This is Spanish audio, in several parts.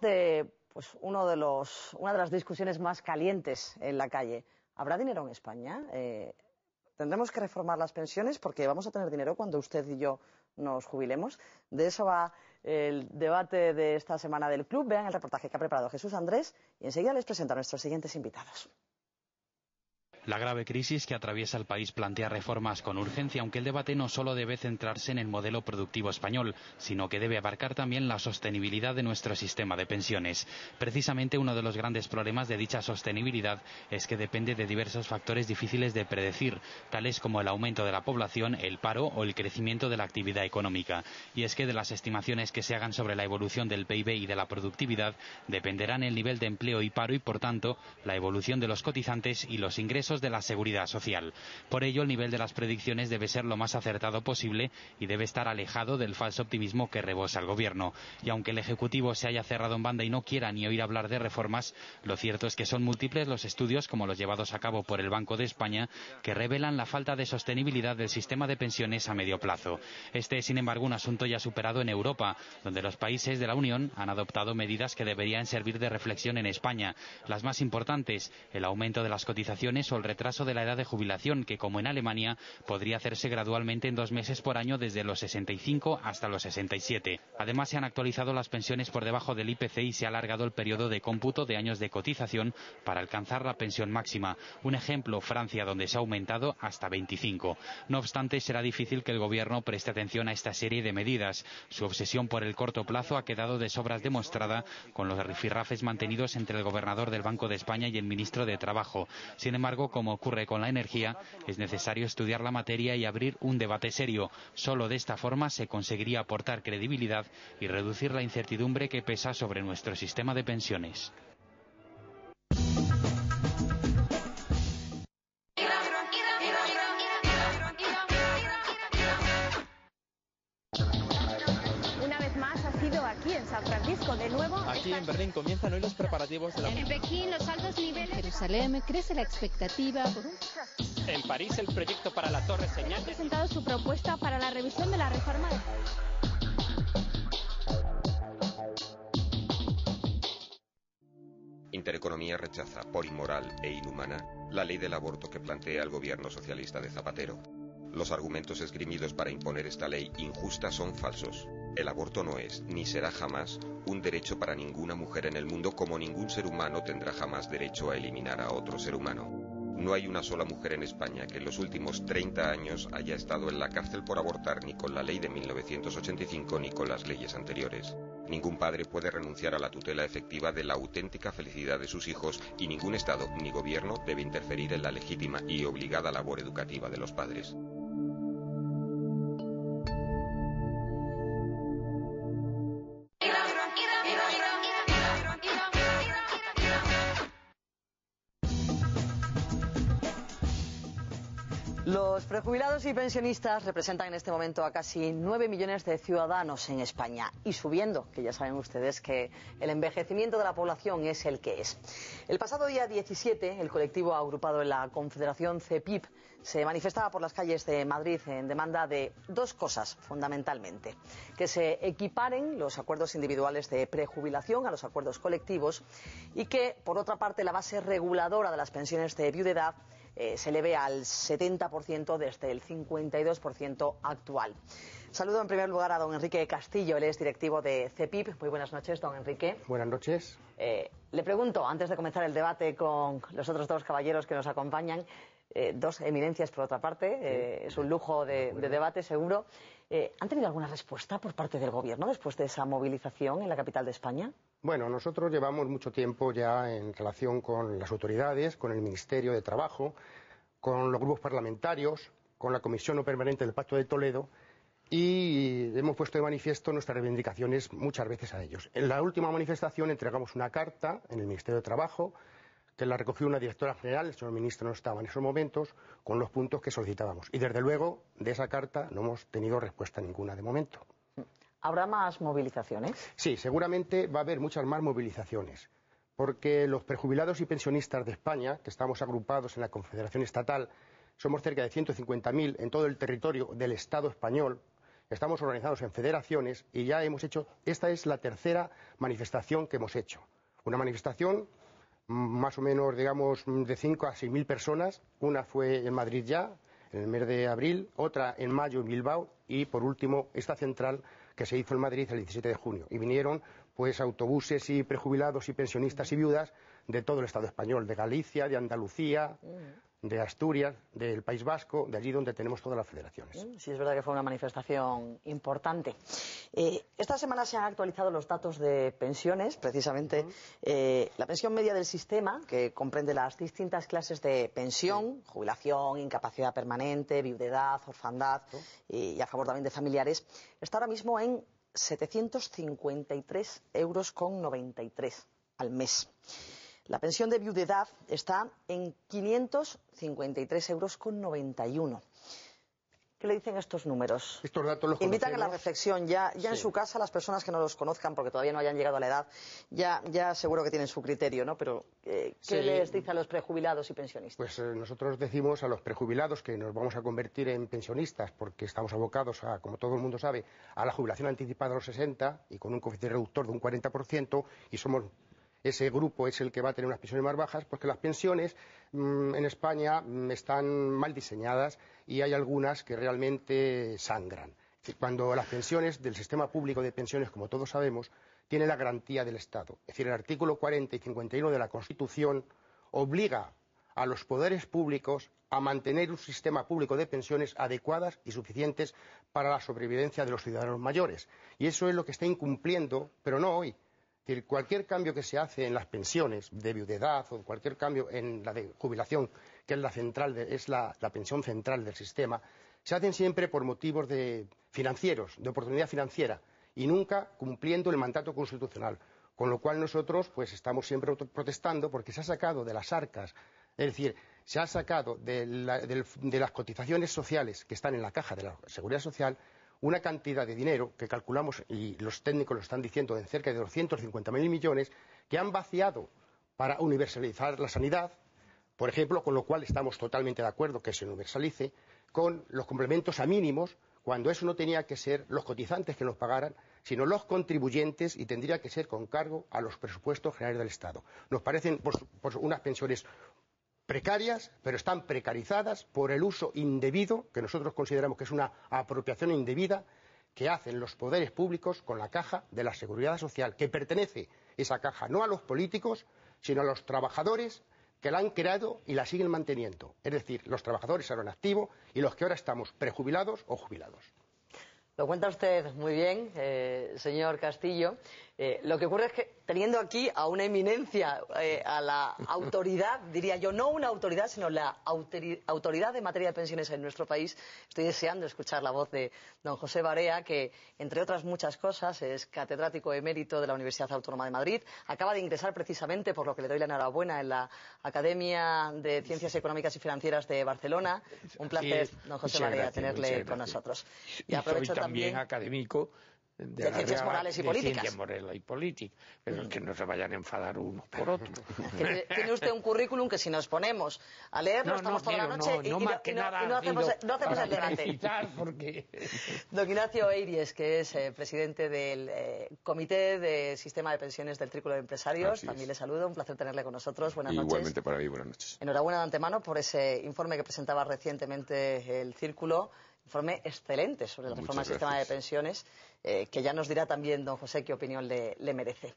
de pues, de una de las discusiones más calientes en la calle. ¿Habrá dinero en España? Eh, ¿Tendremos que reformar las pensiones porque vamos a tener dinero cuando usted y yo nos jubilemos? De eso va el debate de esta semana del club. Vean el reportaje que ha preparado Jesús Andrés y enseguida les presento a nuestros siguientes invitados. La grave crisis que atraviesa el país plantea reformas con urgencia, aunque el debate no solo debe centrarse en el modelo productivo español, sino que debe abarcar también la sostenibilidad de nuestro sistema de pensiones. Precisamente uno de los grandes problemas de dicha sostenibilidad es que depende de diversos factores difíciles de predecir, tales como el aumento de la población, el paro o el crecimiento de la actividad económica. Y es que de las estimaciones que se hagan sobre la evolución del PIB y de la productividad dependerán el nivel de empleo y paro y, por tanto, la evolución de los cotizantes y los ingresos de la seguridad social. Por ello, el nivel de las predicciones debe ser lo más acertado posible y debe estar alejado del falso optimismo que rebosa el gobierno. Y aunque el Ejecutivo se haya cerrado en banda y no quiera ni oír hablar de reformas, lo cierto es que son múltiples los estudios, como los llevados a cabo por el Banco de España, que revelan la falta de sostenibilidad del sistema de pensiones a medio plazo. Este es, sin embargo, un asunto ya superado en Europa, donde los países de la Unión han adoptado medidas que deberían servir de reflexión en España. Las más importantes, el aumento de las cotizaciones o el retraso de la edad de jubilación, que como en Alemania podría hacerse gradualmente en dos meses por año desde los 65 hasta los 67. Además, se han actualizado las pensiones por debajo del IPC y se ha alargado el periodo de cómputo de años de cotización para alcanzar la pensión máxima. Un ejemplo, Francia, donde se ha aumentado hasta 25. No obstante, será difícil que el Gobierno preste atención a esta serie de medidas. Su obsesión por el corto plazo ha quedado de sobras demostrada con los rifirrafes mantenidos entre el gobernador del Banco de España y el ministro de Trabajo. Sin embargo, como ocurre con la energía, es necesario estudiar la materia y abrir un debate serio. Solo de esta forma se conseguiría aportar credibilidad y reducir la incertidumbre que pesa sobre nuestro sistema de pensiones. aquí en San Francisco. De nuevo, aquí en Berlín comienzan hoy los preparativos de la crece la expectativa En París, el proyecto para la Torre Señal... Ha presentado su propuesta para la revisión de la reforma... Intereconomía rechaza, por inmoral e inhumana, la ley del aborto que plantea el gobierno socialista de Zapatero. Los argumentos esgrimidos para imponer esta ley injusta son falsos. El aborto no es, ni será jamás, un derecho para ninguna mujer en el mundo como ningún ser humano tendrá jamás derecho a eliminar a otro ser humano. No hay una sola mujer en España que en los últimos 30 años haya estado en la cárcel por abortar ni con la ley de 1985 ni con las leyes anteriores. Ningún padre puede renunciar a la tutela efectiva de la auténtica felicidad de sus hijos y ningún Estado ni gobierno debe interferir en la legítima y obligada labor educativa de los padres. Jubilados y pensionistas representan en este momento a casi nueve millones de ciudadanos en España y subiendo, que ya saben ustedes que el envejecimiento de la población es el que es. El pasado día 17, el colectivo agrupado en la Confederación CEPIP se manifestaba por las calles de Madrid en demanda de dos cosas fundamentalmente. Que se equiparen los acuerdos individuales de prejubilación a los acuerdos colectivos y que, por otra parte, la base reguladora de las pensiones de viudedad se eh, se eleve al 70% desde el 52% actual. Saludo en primer lugar a don Enrique Castillo, él es directivo de CEPIP. Muy buenas noches, don Enrique. Buenas noches. Eh, le pregunto, antes de comenzar el debate con los otros dos caballeros que nos acompañan, eh, dos eminencias por otra parte, es un lujo de debate seguro. ¿Han tenido alguna respuesta por parte del Gobierno después de esa movilización en la capital de España? Bueno, nosotros llevamos mucho tiempo ya en relación con las autoridades, con el Ministerio de Trabajo, con los grupos parlamentarios, con la Comisión no Permanente del Pacto de Toledo y hemos puesto de manifiesto nuestras reivindicaciones muchas veces a ellos. En la última manifestación entregamos una carta en el Ministerio de Trabajo que la recogió una directora general, el señor ministro no estaba en esos momentos, con los puntos que solicitábamos. Y desde luego, de esa carta no hemos tenido respuesta ninguna de momento. ¿Habrá más movilizaciones? Sí, seguramente va a haber muchas más movilizaciones, porque los prejubilados y pensionistas de España, que estamos agrupados en la Confederación Estatal, somos cerca de 150.000 en todo el territorio del Estado español, estamos organizados en federaciones y ya hemos hecho, esta es la tercera manifestación que hemos hecho. Una manifestación más o menos, digamos, de 5 a 6.000 personas. Una fue en Madrid ya, en el mes de abril, otra en mayo en Bilbao y, por último, esta central que se hizo en Madrid el 17 de junio. Y vinieron pues autobuses y prejubilados y pensionistas y viudas de todo el Estado español, de Galicia, de Andalucía, mm de Asturias, del País Vasco, de allí donde tenemos todas las federaciones. Sí, es verdad que fue una manifestación importante. Eh, esta semana se han actualizado los datos de pensiones, precisamente eh, la pensión media del sistema, que comprende las distintas clases de pensión, jubilación, incapacidad permanente, viudedad, orfandad y, y a favor también de familiares, está ahora mismo en 753 euros con 93 al mes. La pensión de viudedad está en 553,91 euros. ¿Qué le dicen estos números? Estos datos los Invitan a la reflexión. Ya, en su casa, las personas que no los conozcan, porque todavía no hayan llegado a la edad, ya, seguro que tienen su criterio, ¿no? Pero, eh, ¿qué les dice a los prejubilados y pensionistas? Pues eh, nosotros decimos a los prejubilados que nos vamos a convertir en pensionistas, porque estamos abocados a, como todo el mundo sabe, a la jubilación anticipada a los 60 y con un coeficiente reductor de un 40%, y somos ese grupo es el que va a tener unas pensiones más bajas, porque pues las pensiones mm, en España mm, están mal diseñadas y hay algunas que realmente sangran. Es cuando las pensiones del sistema público de pensiones, como todos sabemos, tiene la garantía del Estado. Es decir, el artículo 40 y 51 de la Constitución obliga a los poderes públicos a mantener un sistema público de pensiones adecuadas y suficientes para la sobrevivencia de los ciudadanos mayores. Y eso es lo que está incumpliendo, pero no hoy, decir, cualquier cambio que se hace en las pensiones de viudedad o cualquier cambio en la de jubilación, que es la central, es la, pensión central del sistema, se hacen siempre por motivos financieros, de oportunidad financiera y nunca cumpliendo el mandato constitucional. Con lo cual nosotros pues estamos siempre protestando porque se ha sacado de las arcas, es decir, se ha sacado de las cotizaciones sociales que están en la caja de la Seguridad Social una cantidad de dinero que calculamos, y los técnicos lo están diciendo, de cerca de 250.000 millones, que han vaciado para universalizar la sanidad, por ejemplo, con lo cual estamos totalmente de acuerdo que se universalice, con los complementos a mínimos, cuando eso no tenía que ser los cotizantes que nos pagaran, sino los contribuyentes y tendría que ser con cargo a los presupuestos generales del Estado. Nos parecen unas pensiones precarias, pero están precarizadas por el uso indebido, que nosotros consideramos que es una apropiación indebida, que hacen los poderes públicos con la caja de la seguridad social, que pertenece esa caja no a los políticos, sino a los trabajadores que la han creado y la siguen manteniendo. Es decir, los trabajadores eran activos y los que ahora estamos prejubilados o jubilados. Lo cuenta usted muy bien, eh, señor Castillo. Eh, lo que ocurre es que teniendo aquí a una eminencia, eh, a la autoridad, diría yo, no una autoridad, sino la autoridad de materia de pensiones en nuestro país, estoy deseando escuchar la voz de don José Barea, que, entre otras muchas cosas, es catedrático emérito de la Universidad Autónoma de Madrid. Acaba de ingresar precisamente, por lo que le doy la enhorabuena, en la Academia de Ciencias Económicas y Financieras de Barcelona. Un placer, don José Barea, tenerle con nosotros. Y, aprovecho también académico de, morales y políticas. pero que no se vayan a enfadar uno por otro. Tiene usted un currículum que si nos ponemos a leer no, estamos toda la noche y, no, hacemos, el debate. Porque... Don Ignacio Eiries, que es eh, presidente del eh, Comité de Sistema de Pensiones del Trículo de Empresarios, también le saludo, un placer tenerle con nosotros. Buenas noches. Igualmente para mí, buenas noches. Enhorabuena de antemano por ese informe que presentaba recientemente el Círculo, informe excelente sobre la reforma del sistema de pensiones. Eh, que ya nos dirá también don José qué opinión le, merece.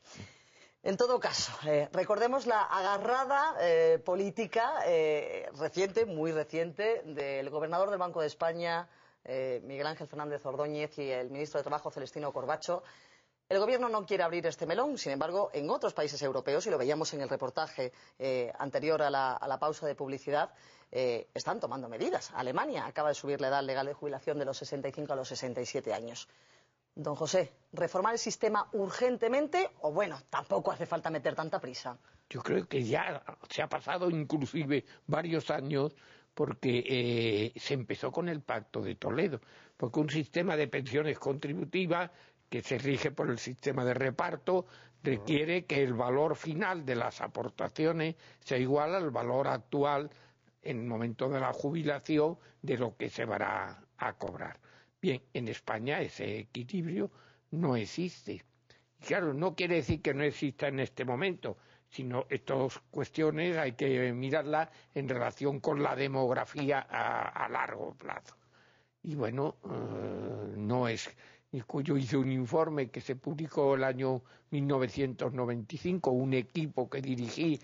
En todo caso, eh, recordemos la agarrada eh, política reciente, muy reciente, del gobernador del Banco de España, Miguel Ángel Fernández Ordóñez, y el ministro de Trabajo, Celestino Corbacho. El Gobierno no quiere abrir este melón, sin embargo, en otros países europeos, y lo veíamos en el reportaje anterior a la, pausa de publicidad, están tomando medidas. Alemania acaba de subir la edad legal de jubilación de los 65 a los 67 años. Don José, ¿reformar el sistema urgentemente o bueno, tampoco hace falta meter tanta prisa? Yo creo que ya se ha pasado inclusive varios años porque eh, se empezó con el Pacto de Toledo, porque un sistema de pensiones contributivas que se rige por el sistema de reparto requiere que el valor final de las aportaciones sea igual al valor actual en el momento de la jubilación de lo que se va a cobrar. Bien, en España ese equilibrio no existe. Y claro, no quiere decir que no exista en este momento, sino estas cuestiones hay que mirarlas en relación con la demografía a, largo plazo. Y bueno, eh, no es cuyo un informe que se publicó el año 1995, un equipo que dirigí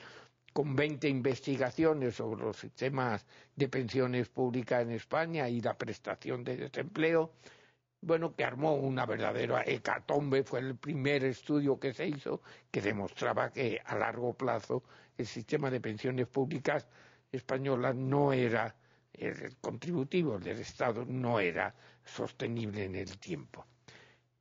con 20 investigaciones sobre los sistemas de pensiones públicas en España y la prestación de desempleo, bueno, que armó una verdadera hecatombe, fue el primer estudio que se hizo que demostraba que a largo plazo el sistema de pensiones públicas españolas no era, el contributivo del Estado no era sostenible en el tiempo.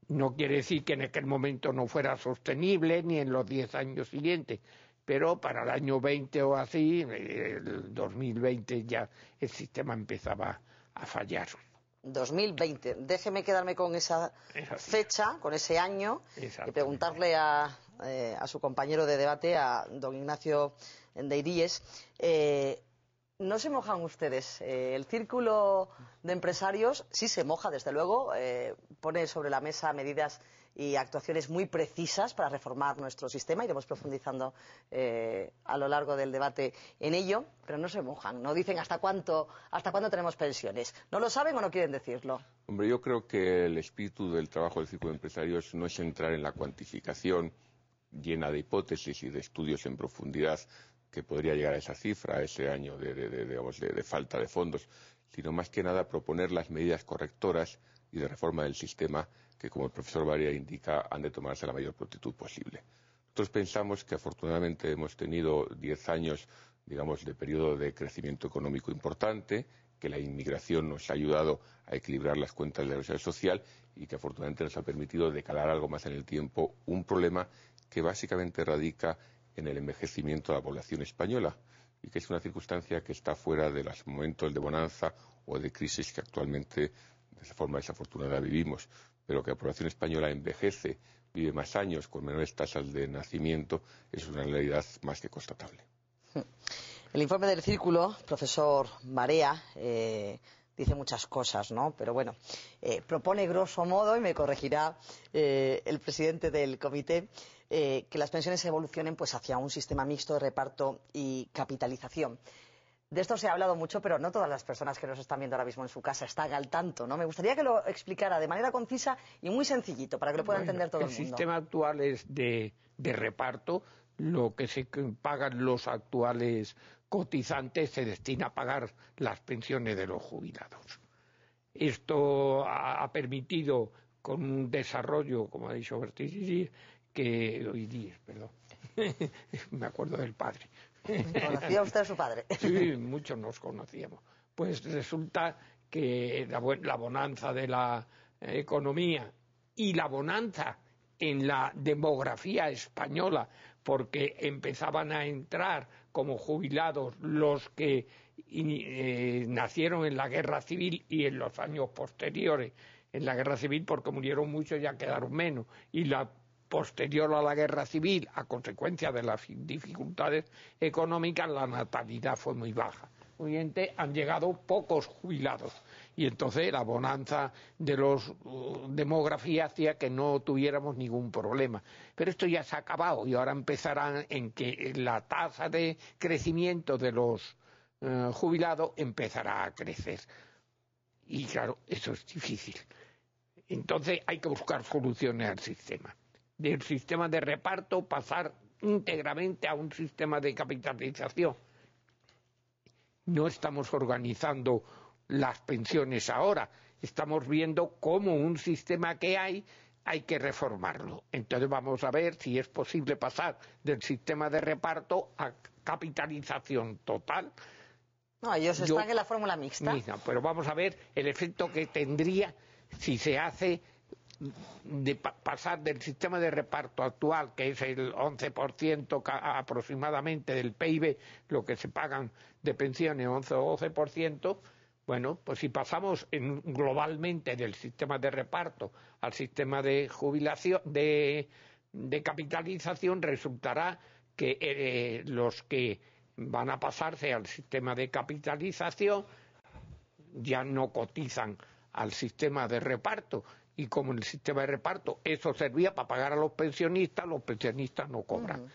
No quiere decir que en aquel momento no fuera sostenible ni en los diez años siguientes, pero para el año 20 o así, el 2020 ya el sistema empezaba a fallar. 2020. Déjeme quedarme con esa fecha, con ese año, y preguntarle eh, a, su compañero de debate, a don Ignacio de eh, no se mojan ustedes. Eh, el círculo de empresarios sí se moja, desde luego, pone sobre la mesa medidas y actuaciones muy precisas para reformar nuestro sistema. Iremos profundizando eh, a lo largo del debate en ello, pero no se mojan, no dicen hasta cuánto, hasta cuándo tenemos pensiones. ¿No lo saben o no quieren decirlo? Hombre, yo creo que el espíritu del trabajo del Círculo de Empresarios no es entrar en la cuantificación llena de hipótesis y de estudios en profundidad que podría llegar a esa cifra, a ese año de falta de fondos, sino más que nada proponer las medidas correctoras y de reforma del sistema que, como el profesor Varia indica, han de tomarse la mayor prontitud posible. Nosotros pensamos que afortunadamente hemos tenido diez años, digamos, de periodo de crecimiento económico importante, que la inmigración nos ha ayudado a equilibrar las cuentas de la sociedad social y que afortunadamente nos ha permitido decalar algo más en el tiempo un problema que básicamente radica en el envejecimiento de la población española y que es una circunstancia que está fuera de los momentos de bonanza o de crisis que actualmente de esa forma desafortunada vivimos pero que la población española envejece, vive más años con menores tasas de nacimiento, es una realidad más que constatable. El informe del Círculo, profesor Marea, eh, dice muchas cosas, ¿no? Pero bueno, eh, propone grosso modo, y me corregirá eh, el presidente del comité, que las pensiones evolucionen pues, hacia un sistema mixto de reparto y capitalización de esto se ha hablado mucho, pero no todas las personas que nos están viendo ahora mismo en su casa están al tanto, ¿no? Me gustaría que lo explicara de manera concisa y muy sencillito para que lo pueda entender todo el, mundo. El sistema actual es de, reparto. Lo que se pagan los actuales cotizantes se destina a pagar las pensiones de los jubilados. Esto ha, permitido con un desarrollo, como ha dicho Bertrand, que hoy día, perdón, me acuerdo del padre, ¿Conocía usted a su padre? Sí, muchos nos conocíamos. Pues resulta que la, bonanza de la eh, economía y la bonanza en la demografía española, porque empezaban a entrar como jubilados los que eh, nacieron en la guerra civil y en los años posteriores en la guerra civil, porque murieron muchos ya quedaron menos, y la posterior a la guerra civil, a consecuencia de las dificultades económicas, la natalidad fue muy baja. Obviamente han llegado pocos jubilados y entonces la bonanza de la uh, demografía hacía que no tuviéramos ningún problema. Pero esto ya se ha acabado y ahora empezarán en que la tasa de crecimiento de los eh, jubilados empezará a crecer. Y claro, eso es difícil. Entonces hay que buscar soluciones al sistema del sistema de reparto pasar íntegramente a un sistema de capitalización. No estamos organizando las pensiones ahora, estamos viendo cómo un sistema que hay hay que reformarlo. Entonces vamos a ver si es posible pasar del sistema de reparto a capitalización total. No, ellos están en la fórmula mixta. pero vamos a ver el efecto que tendría si se hace de pasar del sistema de reparto actual, que es el 11% aproximadamente del PIB, lo que se pagan de pensiones, 11 o 12%, bueno, pues si pasamos globalmente del sistema de reparto al sistema de jubilación, de, capitalización, resultará que eh, los que van a pasarse al sistema de capitalización ya no cotizan al sistema de reparto, y como el sistema de reparto eso servía para pagar a los pensionistas, los pensionistas no cobran.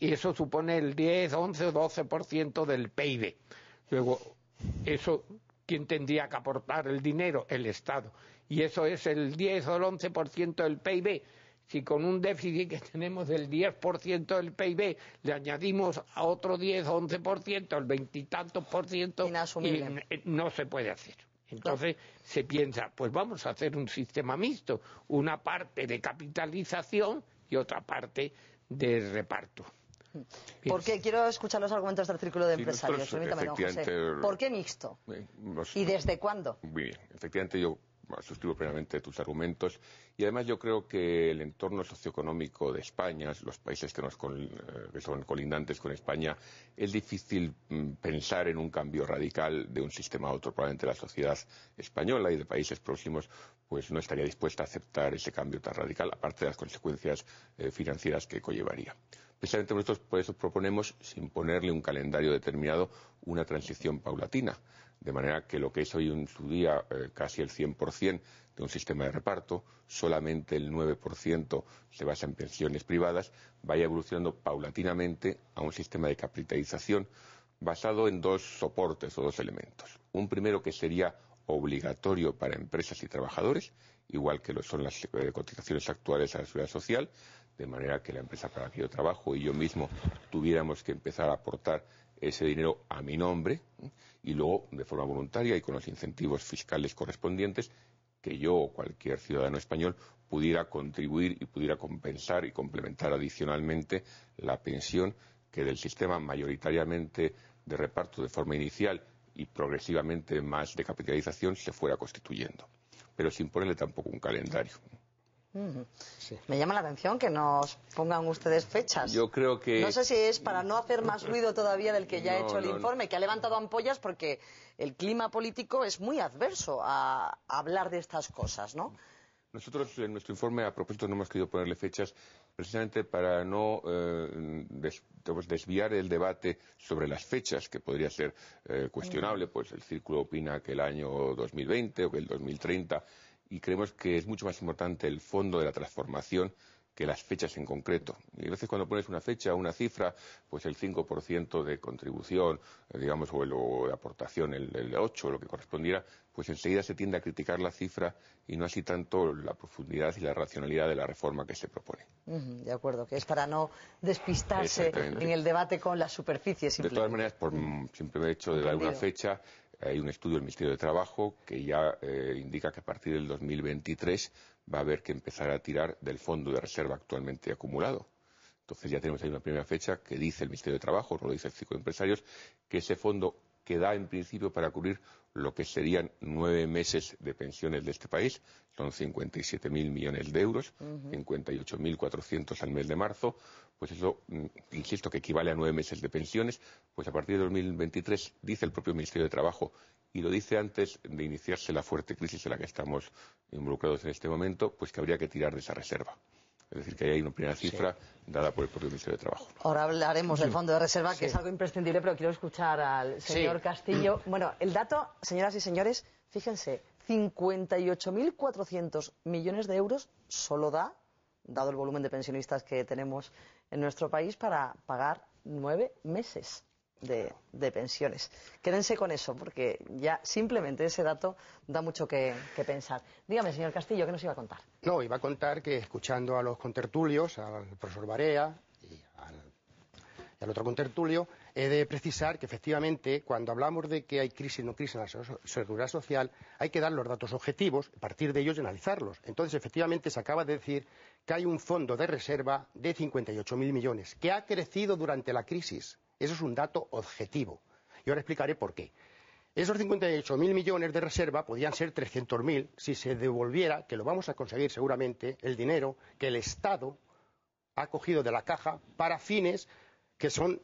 Y eso supone el 10, 11 12% del PIB. Luego, eso, ¿quién tendría que aportar el dinero? El Estado. Y eso es el 10 o el 11% del PIB. Si con un déficit que tenemos del 10% del PIB le añadimos a otro 10 o 11%, el veintitantos por ciento, eh, no se puede hacer. Entonces se piensa, pues vamos a hacer un sistema mixto, una parte de capitalización y otra parte de reparto. Porque quiero escuchar los argumentos del círculo de empresarios. Permítame, ¿Por qué mixto? Eh, ¿Y desde cuándo? Muy bien. Efectivamente, yo suscribo plenamente tus argumentos y además yo creo que el entorno socioeconómico de España, los países que, eh, son colindantes con España, es difícil mm, pensar en un cambio radical de un sistema a otro. Probablemente la sociedad española y de países próximos pues no estaría dispuesta a aceptar ese cambio tan radical, aparte de las consecuencias eh, financieras que conllevaría. Precisamente nosotros por eso proponemos, sin ponerle un calendario determinado, una transición paulatina. De manera que lo que es hoy en su día eh, casi el 100% de un sistema de reparto, solamente el 9% se basa en pensiones privadas, vaya evolucionando paulatinamente a un sistema de capitalización basado en dos soportes o dos elementos. Un primero que sería obligatorio para empresas y trabajadores, igual que lo son las eh, cotizaciones actuales a la seguridad social, de manera que la empresa para la que yo trabajo y yo mismo tuviéramos que empezar a aportar ese dinero a mi nombre y luego, de forma voluntaria y con los incentivos fiscales correspondientes, que yo o cualquier ciudadano español pudiera contribuir y pudiera compensar y complementar adicionalmente la pensión que del sistema mayoritariamente de reparto de forma inicial y progresivamente más de capitalización se fuera constituyendo, pero sin ponerle tampoco un calendario. Me llama la atención que nos pongan ustedes fechas. que. No sé si es para no hacer más ruido todavía del que ya ha hecho el informe, que ha levantado ampollas porque el clima político es muy adverso a hablar de estas cosas, ¿no? Nosotros en nuestro informe, a propósito, no hemos querido ponerle fechas precisamente para no eh, desviar el debate sobre las fechas, que podría ser eh, cuestionable, pues el círculo opina que el año 2020 o que el 2030 y creemos que es mucho más importante el fondo de la transformación que las fechas en concreto. Y a veces cuando pones una fecha, una cifra, pues el 5% de contribución, eh, digamos, o, el, de aportación, el, el 8, lo que correspondiera, pues enseguida se tiende a criticar la cifra y no así tanto la profundidad y la racionalidad de la reforma que se propone. de acuerdo, que es para no despistarse en el debate con las superficies. De todas maneras, por he hecho de dar una fecha, hay un estudio del Ministerio de Trabajo que ya eh, indica que a partir del 2023 va a haber que empezar a tirar del fondo de reserva actualmente acumulado. Entonces ya tenemos ahí una primera fecha que dice el Ministerio de Trabajo, no lo dice el ciclo de empresarios, que ese fondo queda en principio para cubrir lo que serían nueve meses de pensiones de este país, son 57.000 millones de euros, uh mil 58.400 al mes de marzo, pues eso, mm, insisto, que equivale a nueve meses de pensiones, pues a partir de 2023, dice el propio Ministerio de Trabajo, y lo dice antes de iniciarse la fuerte crisis en la que estamos involucrados en este momento, pues que habría que tirar de esa reserva. Es decir, que hay una primera cifra dada por el propio Ministerio de Trabajo. Ahora hablaremos del Fondo de Reserva, que es algo imprescindible, pero quiero escuchar al señor Castillo. Bueno, el dato, señoras y señores, fíjense, 58.400 millones de euros solo da, dado el volumen de pensionistas que tenemos en nuestro país, para pagar nueve meses de, pensiones. Quédense con eso, porque ya simplemente ese dato da mucho que, pensar. Dígame, señor Castillo, ¿qué nos iba a contar? No, iba a contar que escuchando a los contertulios, al profesor Barea y al, otro contertulio, he de precisar que efectivamente cuando hablamos de que hay crisis o no crisis en la seguridad social, hay que dar los datos objetivos, a partir de ellos analizarlos. Entonces, efectivamente, se acaba de decir que hay un fondo de reserva de 58.000 millones, que ha crecido durante la crisis eso es un dato objetivo. Y ahora explicaré por qué. Esos 58.000 millones de reserva podían ser 300.000 si se devolviera, que lo vamos a conseguir seguramente, el dinero que el Estado ha cogido de la caja para fines que son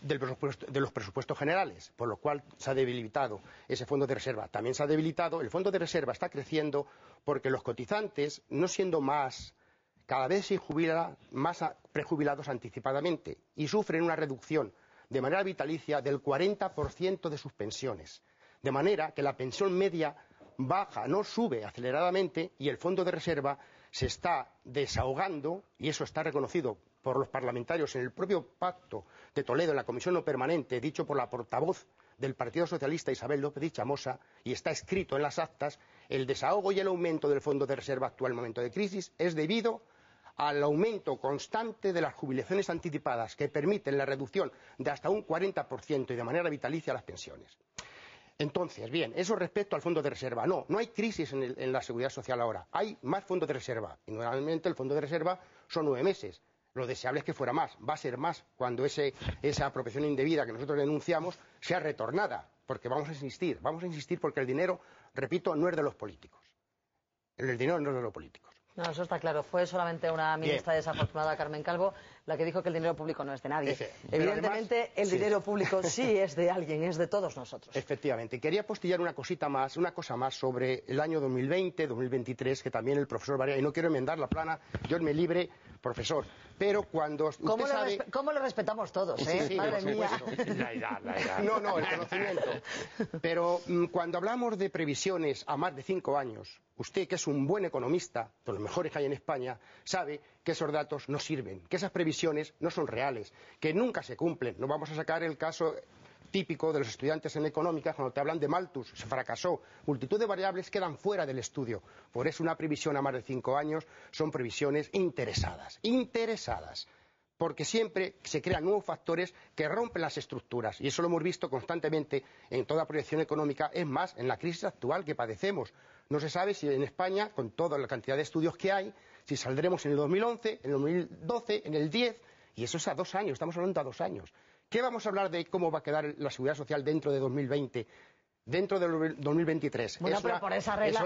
de los presupuestos generales, por lo cual se ha debilitado ese fondo de reserva. También se ha debilitado, el fondo de reserva está creciendo porque los cotizantes, no siendo más, cada vez se jubilan más prejubilados anticipadamente y sufren una reducción de manera vitalicia del 40% de sus pensiones. De manera que la pensión media baja, no sube aceleradamente y el fondo de reserva se está desahogando, y eso está reconocido por los parlamentarios en el propio pacto de Toledo, en la comisión no permanente, dicho por la portavoz del Partido Socialista Isabel López Chamosa, y está escrito en las actas, el desahogo y el aumento del fondo de reserva actual en momento de crisis es debido al aumento constante de las jubilaciones anticipadas que permiten la reducción de hasta un 40% y de manera vitalicia las pensiones. Entonces, bien, eso respecto al fondo de reserva. No, no hay crisis en, la seguridad social ahora. Hay más fondos de reserva. Y normalmente el fondo de reserva son nueve meses. Lo deseable es que fuera más. Va a ser más cuando esa apropiación indebida que nosotros denunciamos sea retornada. Porque vamos a insistir. Vamos a insistir porque el dinero, repito, no es de los políticos. El dinero no es de los políticos. No, eso está claro. Fue solamente una ministra desafortunada, Carmen Calvo, la que dijo que el dinero público no es de nadie. Evidentemente, el dinero público sí es de alguien, es de todos nosotros. Efectivamente. Quería postillar una cosita más, una cosa más sobre el año 2020, 2023, que también el profesor varía y no quiero enmendar la plana, yo me libre, profesor, pero cuando Lo respetamos todos, eh? La la No, no, el conocimiento. Pero mm, cuando hablamos de previsiones a más de cinco años, usted que es un buen economista, de los mejores que hay en España, sabe que esos datos no sirven, que esas previsiones no son reales, que nunca se cumplen. No vamos a sacar el caso típico de los estudiantes en económica... cuando te hablan de Malthus, se fracasó, multitud de variables quedan fuera del estudio. Por eso una previsión a más de cinco años son previsiones interesadas, interesadas porque siempre se crean nuevos factores que rompen las estructuras. Y eso lo hemos visto constantemente en toda proyección económica. Es más, en la crisis actual que padecemos. No se sabe si en España, con toda la cantidad de estudios que hay, si saldremos en el 2011, en el 2012, en el 10. Y eso es a dos años, estamos hablando a dos años. ¿Qué vamos a hablar de cómo va a quedar la seguridad social dentro de 2020? Dentro del 2023. Bueno, pero por esa regla,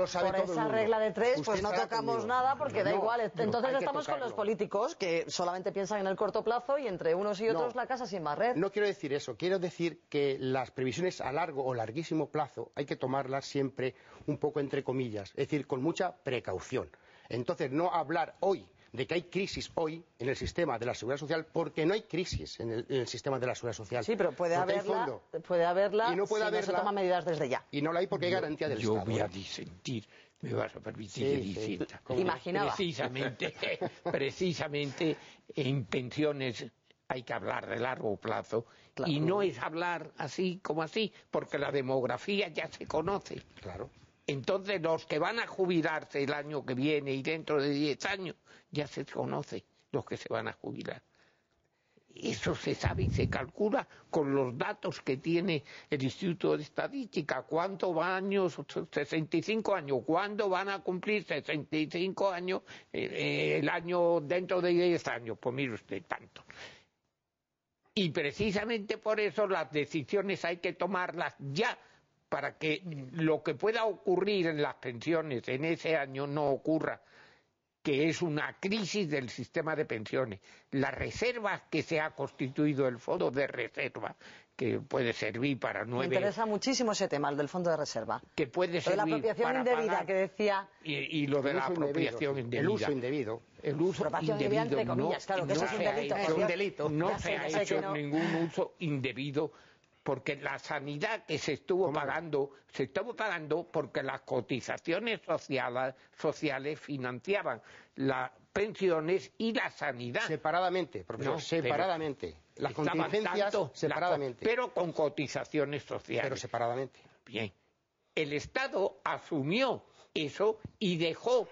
de tres, pues no tocamos nada porque da igual. Entonces estamos con los políticos que solamente piensan en el corto plazo y entre unos y otros la casa sin barrer. No quiero decir eso. Quiero decir que las previsiones a largo o larguísimo plazo hay que tomarlas siempre un poco entre comillas, es decir, con mucha precaución. Entonces, no hablar hoy de que hay crisis hoy en el sistema de la seguridad social porque no hay crisis en el, sistema de la seguridad social. Sí, pero puede haberla. puede haberla y no puede si no se toman medidas desde ya. Y no la hay porque hay garantía del Estado. Yo voy a disentir. Me vas a permitir que disienta. Sí, Imaginaba. Precisamente, precisamente en pensiones hay que hablar de largo plazo y no es hablar así como así, porque la demografía ya se conoce. Claro. Entonces los que van a jubilarse el año que viene y dentro de 10 años ya se conocen los que se van a jubilar. Eso se sabe y se calcula con los datos que tiene el Instituto de Estadística. ¿Cuántos años? 65 años. ¿Cuándo van a cumplir 65 años eh, eh, el año dentro de 10 años? Pues mire usted, tanto. Y precisamente por eso las decisiones hay que tomarlas ya para que lo que pueda ocurrir en las pensiones en ese año no ocurra, que es una crisis del sistema de pensiones. Las reservas que se ha constituido el fondo de reserva, que puede servir para nueve... Me interesa muchísimo ese tema, el del fondo de reserva. Que puede servir de la apropiación indebida que decía... Y, lo de la apropiación indebida. El uso indebido. El uso indebido, entre no, claro, eso es un delito. No se ha hecho ningún uso indebido porque la sanidad que se estuvo pagando, se estuvo pagando porque las cotizaciones sociales, financiaban las pensiones y la sanidad. Separadamente, profesor, separadamente. Las contingencias separadamente. pero con cotizaciones sociales. Pero separadamente. Bien. El Estado asumió eso y dejó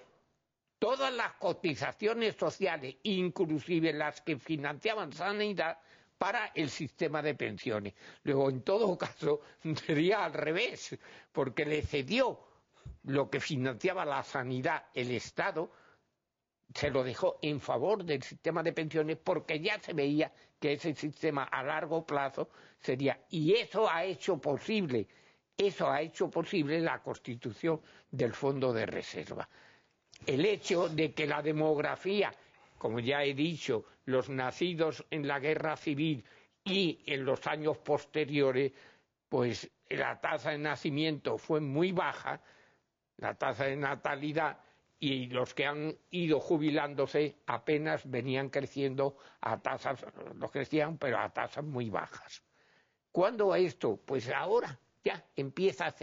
todas las cotizaciones sociales, inclusive las que financiaban sanidad, para el sistema de pensiones. Luego, en todo caso, sería al revés, porque le cedió lo que financiaba la sanidad el Estado, se lo dejó en favor del sistema de pensiones porque ya se veía que ese sistema a largo plazo sería. Y eso ha hecho posible, eso ha hecho posible la constitución del Fondo de Reserva. El hecho de que la demografía como ya he dicho, los nacidos en la guerra civil y en los años posteriores, pues la tasa de nacimiento fue muy baja, la tasa de natalidad, y los que han ido jubilándose apenas venían creciendo a tasas, los crecían, pero a tasas muy bajas. ¿Cuándo esto? Pues ahora ya empieza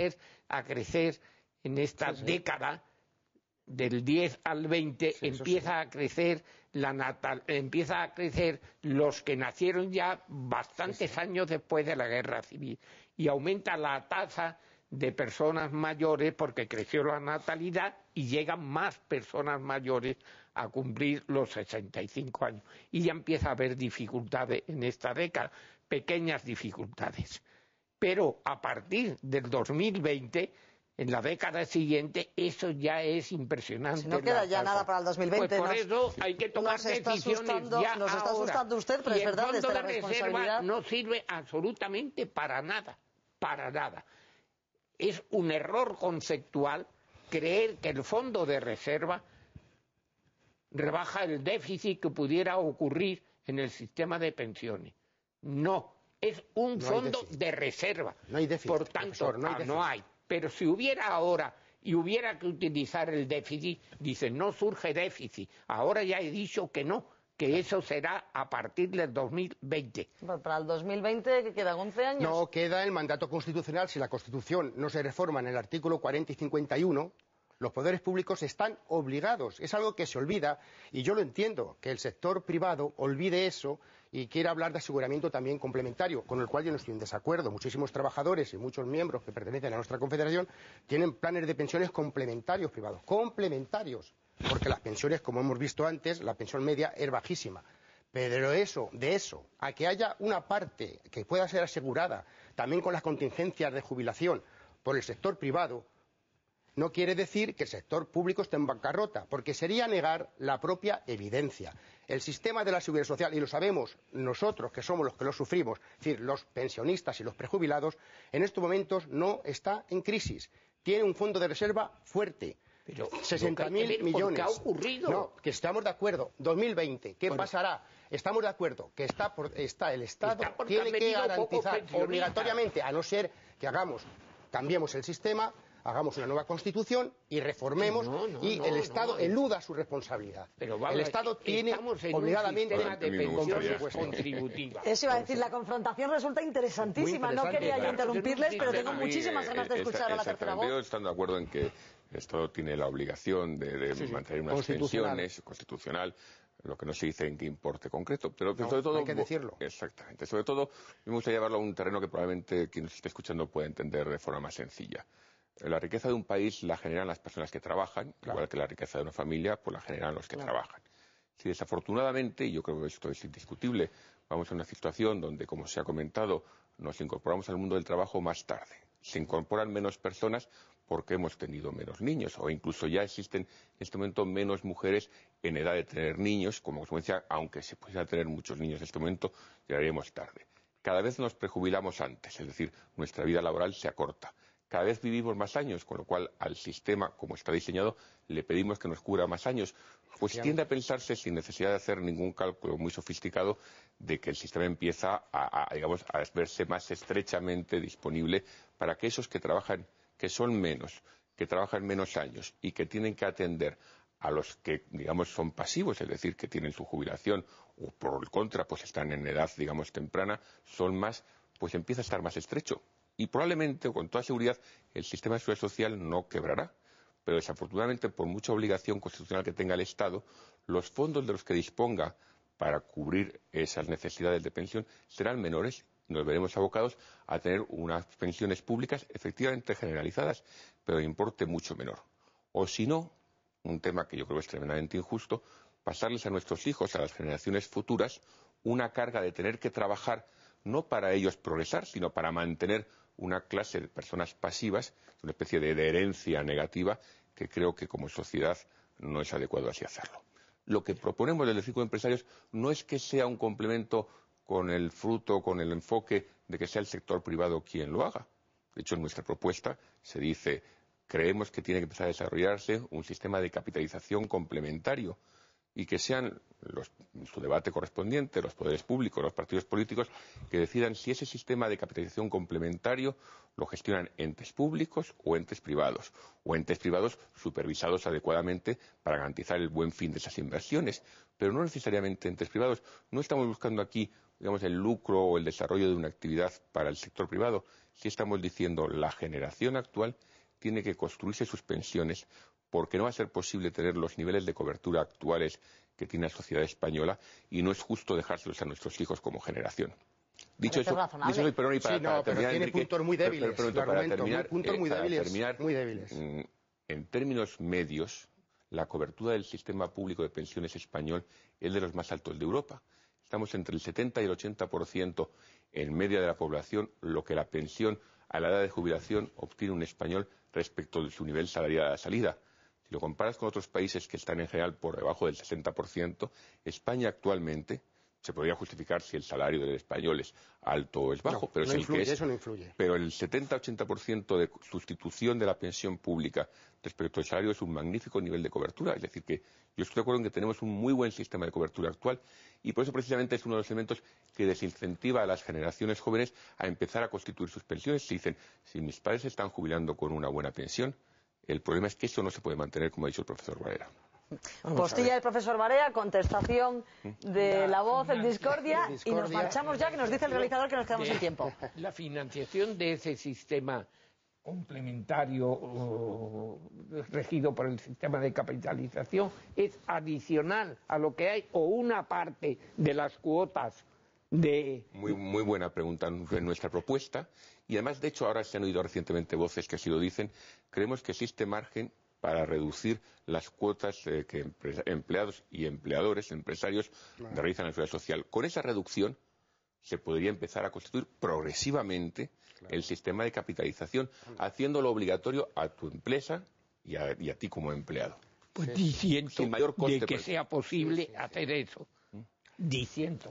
a, crecer en esta década del 10 al 20, empieza a crecer la empieza a crecer los que nacieron ya bastantes años después de la guerra civil y aumenta la tasa de personas mayores porque creció la natalidad y llegan más personas mayores a cumplir los 65 años y ya empieza a haber dificultades en esta década, pequeñas dificultades. Pero a partir del 2020 en la década siguiente, eso ya es impresionante. Si no queda ya nada para el 2020. Pues por nos, eso hay que tomar está decisiones ya Nos está asustando usted, pero es verdad, el fondo de reserva no sirve absolutamente para nada, para nada. Es un error conceptual creer que el fondo de reserva rebaja el déficit que pudiera ocurrir en el sistema de pensiones. No, es un fondo de reserva. No hay déficit. Por tanto, no hay. Ah, pero si hubiera ahora y hubiera que utilizar el déficit, dice, no surge déficit. Ahora ya he dicho que no, que eso será a partir del 2020. para el 2020 11 años. No, queda el mandato constitucional. Si la Constitución no se reforma en el artículo 40 y 51, los poderes públicos están obligados. Es algo que se olvida y yo lo entiendo, que el sector privado olvide eso y quiere hablar de aseguramiento también complementario, con el cual yo no estoy en desacuerdo. Muchísimos trabajadores y muchos miembros que pertenecen a nuestra confederación tienen planes de pensiones complementarios privados, complementarios, porque las pensiones, como hemos visto antes, la pensión media es bajísima. Pero eso, de eso, a que haya una parte que pueda ser asegurada, también con las contingencias de jubilación, por el sector privado, no quiere decir que el sector público esté en bancarrota, porque sería negar la propia evidencia. El sistema de la seguridad social, y lo sabemos nosotros que somos los que lo sufrimos, es decir, los pensionistas y los prejubilados, en estos momentos no está en crisis. Tiene un fondo de reserva fuerte. 60.000 millones. ha ocurrido? No, que estamos de acuerdo. 2020, ¿qué pasará? Estamos de acuerdo que está, el Estado tiene que garantizar obligatoriamente, a no ser que hagamos, cambiemos el sistema, hagamos una nueva constitución y reformemos y el Estado eluda su responsabilidad. el Estado tiene obligadamente de pensiones contributiva. Eso iba a decir, la confrontación resulta interesantísima. No quería yo interrumpirles, pero tengo eh, muchísimas ganas de escuchar a la tercera voz. Yo estando de acuerdo en que el Estado tiene la obligación de, mantener unas constitucional. pensiones constitucional lo que no se dice en qué importe concreto, pero sobre todo... Hay que decirlo. Exactamente. Sobre todo, me gustaría llevarlo a un terreno que probablemente quien nos esté escuchando pueda entender de forma más sencilla. La riqueza de un país la generan las personas que trabajan, igual que la riqueza de una familia, pues la generan los que trabajan. Si desafortunadamente, y yo creo que esto es indiscutible, vamos a una situación donde, como se ha comentado, nos incorporamos al mundo del trabajo más tarde. Se incorporan menos personas porque hemos tenido menos niños, o incluso ya existen en este momento menos mujeres en edad de tener niños, como consecuencia, aunque se pudiera tener muchos niños en este momento, llegaríamos tarde. Cada vez nos prejubilamos antes, es decir, nuestra vida laboral se acorta cada vez vivimos más años, con lo cual al sistema, como está diseñado, le pedimos que nos cura más años. Pues tiende a pensarse, sin necesidad de hacer ningún cálculo muy sofisticado, de que el sistema empieza a, digamos, a verse más estrechamente disponible para que esos que trabajan, que son menos, que trabajan menos años y que tienen que atender a los que, digamos, son pasivos, es decir, que tienen su jubilación o por el contra, pues están en edad, digamos, temprana, son más, pues empieza a estar más estrecho y probablemente, con toda seguridad, el sistema de seguridad social no quebrará. Pero desafortunadamente, por mucha obligación constitucional que tenga el Estado, los fondos de los que disponga para cubrir esas necesidades de pensión serán menores nos veremos abocados a tener unas pensiones públicas efectivamente generalizadas, pero de importe mucho menor. O si no, un tema que yo creo es tremendamente injusto, pasarles a nuestros hijos, a las generaciones futuras, una carga de tener que trabajar no para ellos progresar, sino para mantener una clase de personas pasivas, una especie de herencia negativa que creo que como sociedad no es adecuado así hacerlo. Lo que proponemos desde el Círculo de Empresarios no es que sea un complemento con el fruto, con el enfoque de que sea el sector privado quien lo haga. De hecho, en nuestra propuesta se dice creemos que tiene que empezar a desarrollarse un sistema de capitalización complementario y que sean su debate correspondiente, los poderes públicos, los partidos políticos, que decidan si ese sistema de capitalización complementario lo gestionan entes públicos o entes privados, o entes privados supervisados adecuadamente para garantizar el buen fin de esas inversiones, pero no necesariamente entes privados. No estamos buscando aquí, digamos, el lucro o el desarrollo de una actividad para el sector privado, si estamos diciendo la generación actual tiene que construirse sus pensiones porque no va a ser posible tener los niveles de cobertura actuales que tiene la sociedad española y no es justo dejárselos a nuestros hijos como generación. Dicho eso, para, terminar, puntos eh, muy muy, mm, En términos medios, la cobertura del sistema público de pensiones español es de los más altos de Europa. Estamos entre el 70 y el 80% en media de la población, lo que la pensión a la edad de jubilación obtiene un español respecto de su nivel salarial a salida. Si lo comparas con otros países que están en general por debajo del 60%, España actualmente se podría justificar si el salario del español es alto o es bajo, pero el 70-80% de sustitución de la pensión pública respecto al salario es un magnífico nivel de cobertura. Es decir, que yo estoy de acuerdo en que tenemos un muy buen sistema de cobertura actual y por eso precisamente es uno de los elementos que desincentiva a las generaciones jóvenes a empezar a constituir sus pensiones. Si dicen, si mis padres están jubilando con una buena pensión, el problema es que eso no se puede mantener, como ha dicho el profesor Varela. Vamos Postilla del profesor Varela, contestación de la, voz en discordia, y nos marchamos ya, que nos dice el realizador que nos quedamos en tiempo. La financiación de ese sistema complementario regido por el sistema de capitalización es adicional a lo que hay o una parte de las cuotas muy, buena pregunta en nuestra propuesta. Y además, de hecho, ahora se han oído recientemente voces que así lo dicen. Creemos que existe margen para reducir las cuotas eh, que empleados y empleadores, empresarios, realizan en la sociedad social. Con esa reducción se podría empezar a constituir progresivamente el sistema de capitalización, haciéndolo obligatorio a tu empresa y a, ti como empleado. Pues diciendo de que sea posible hacer eso diciendo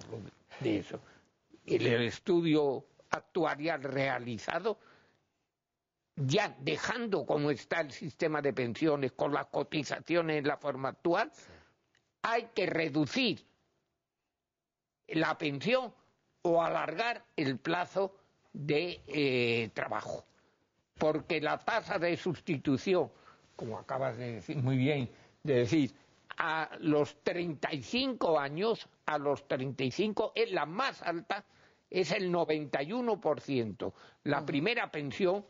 de eso. El estudio actuarial realizado, ya dejando como está el sistema de pensiones con las cotizaciones en la forma actual, hay que reducir la pensión o alargar el plazo de eh, trabajo. Porque la tasa de sustitución, como acabas de decir muy bien, de decir, a los 35 años, a los 35 es la más alta, es el 91%, la primera pensión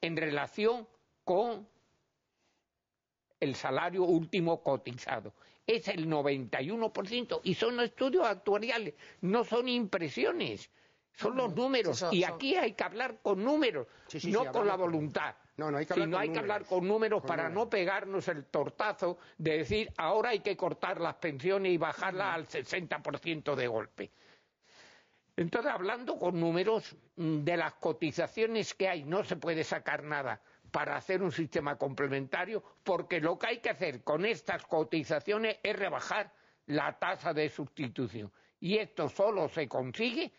en relación con el salario último cotizado. Es el 91% y son estudios actuariales, no son impresiones, son los números. y aquí hay que hablar con números, no con la voluntad. No, no hay que hablar, con, números, para no pegarnos el tortazo de decir ahora hay que cortar las pensiones y bajarlas al 60% de golpe. Entonces, hablando con números mm, de las cotizaciones que hay, no se puede sacar nada para hacer un sistema complementario, porque lo que hay que hacer con estas cotizaciones es rebajar la tasa de sustitución. Y esto solo se consigue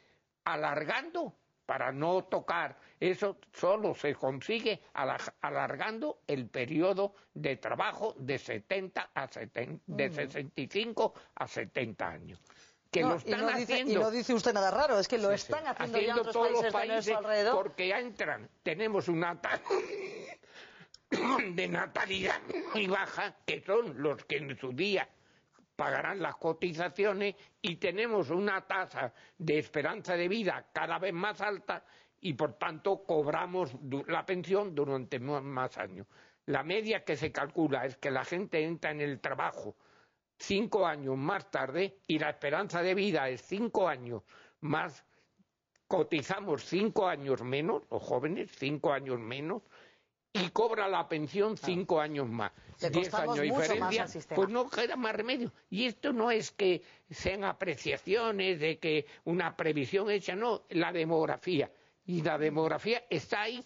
alargando para no tocar. Eso solo se consigue alargando el periodo de trabajo de 70 a 70, de 65 a 70 años. Que están y no Dice, y no dice usted nada raro, es que lo están haciendo, ya otros todos países, los países alrededor. Porque entran, tenemos una tasa de natalidad muy baja, que son los que en su día pagarán las cotizaciones y tenemos una tasa de esperanza de vida cada vez más alta y por tanto cobramos la pensión durante más años. La media que se calcula es que la gente entra en el trabajo cinco años más tarde y la esperanza de vida es cinco años más, cotizamos cinco años menos, los jóvenes cinco años menos, y cobra la pensión cinco años más. Diez años diferencia, pues no queda más remedio. Y esto no es que sean apreciaciones de que una previsión hecha, no, la demografía. Y la demografía está ahí.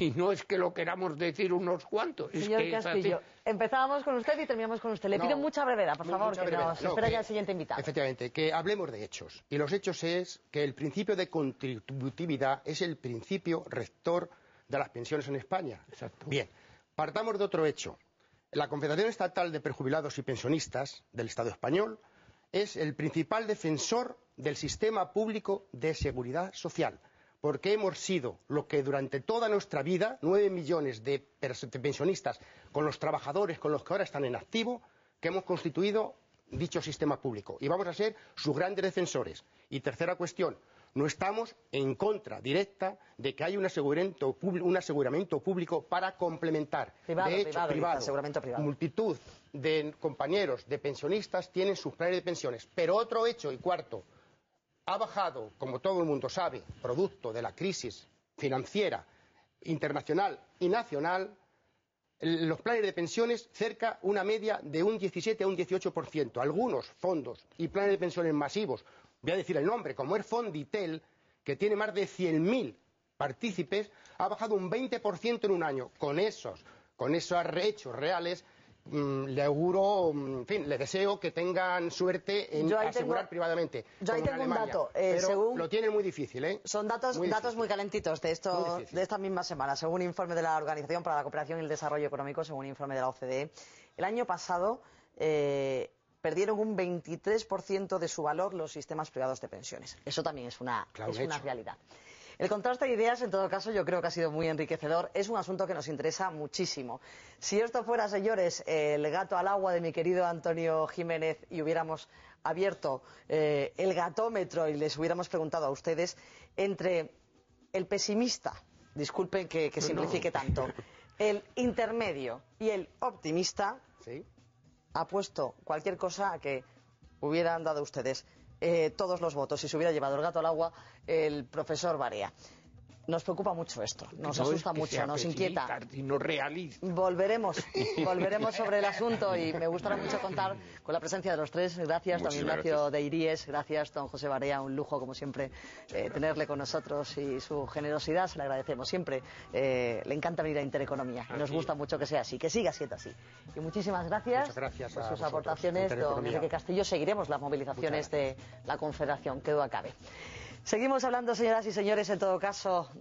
Y no es que lo queramos decir unos cuantos. Señor Castillo, empezábamos con usted y terminamos con usted. Le pido mucha brevedad, por favor, que nos espera ya el siguiente invitado. Efectivamente, que hablemos de hechos. Y los hechos es que el principio de contributividad es el principio rector de las pensiones en España. Bien, partamos de otro hecho. La Confederación Estatal de Perjubilados y Pensionistas del Estado español es el principal defensor del sistema público de seguridad social, porque hemos sido lo que durante toda nuestra vida, nueve millones de pensionistas, con los trabajadores, con los que ahora están en activo, que hemos constituido dicho sistema público. Y vamos a ser sus grandes defensores. Y tercera cuestión, no estamos en contra directa de que haya un aseguramiento, público para complementar. de hecho, privado, privado. Multitud de compañeros, de pensionistas, tienen sus planes de pensiones. Pero otro hecho, y cuarto, ha bajado, como todo el mundo sabe, producto de la crisis financiera internacional y nacional, los planes de pensiones cerca una media de un 17 a un 18%. Algunos fondos y planes de pensiones masivos, voy a decir el nombre, como es Fonditel, que tiene más de 100.000 partícipes, ha bajado un 20% en un año. Con esos, con esos hechos reales, mm, le auguro, mm, en fin, le deseo que tengan suerte en asegurar privadamente. Yo ahí tengo un dato. Eh, según, lo tienen muy difícil, ¿eh? Son datos muy, calentitos de, esto, de esta misma semana. Según informe de la Organización para la Cooperación y el Desarrollo Económico, según informe de la OCDE, el año pasado. Eh, perdieron un 23% de su valor los sistemas privados de pensiones. Eso también es una, realidad. El contraste de ideas, en todo caso, yo creo que ha sido muy enriquecedor. Es un asunto que nos interesa muchísimo. Si esto fuera, señores, el gato al agua de mi querido Antonio Jiménez y hubiéramos abierto eh, el gatómetro y les hubiéramos preguntado a ustedes entre el pesimista, disculpen que, simplifique tanto, el intermedio y el optimista, apuesto cualquier cosa a que hubieran dado ustedes eh, todos los votos y se hubiera llevado el gato al agua el profesor Barea. Nos preocupa mucho esto, nos asusta mucho, nos inquieta. volveremos, volveremos sobre el asunto y me gustará mucho contar con la presencia de los tres. Gracias, don Ignacio de Iríes, gracias, don José Barea, un lujo como siempre eh, tenerle con nosotros y su generosidad, se le agradecemos siempre. Eh, le encanta venir a Intereconomía, nos gusta mucho que sea así, que siga siendo así. Y muchísimas gracias, por sus aportaciones, don Enrique Castillo. Seguiremos las movilizaciones de la Confederación, que duda cabe seguimos hablando señoras y señores en todo caso.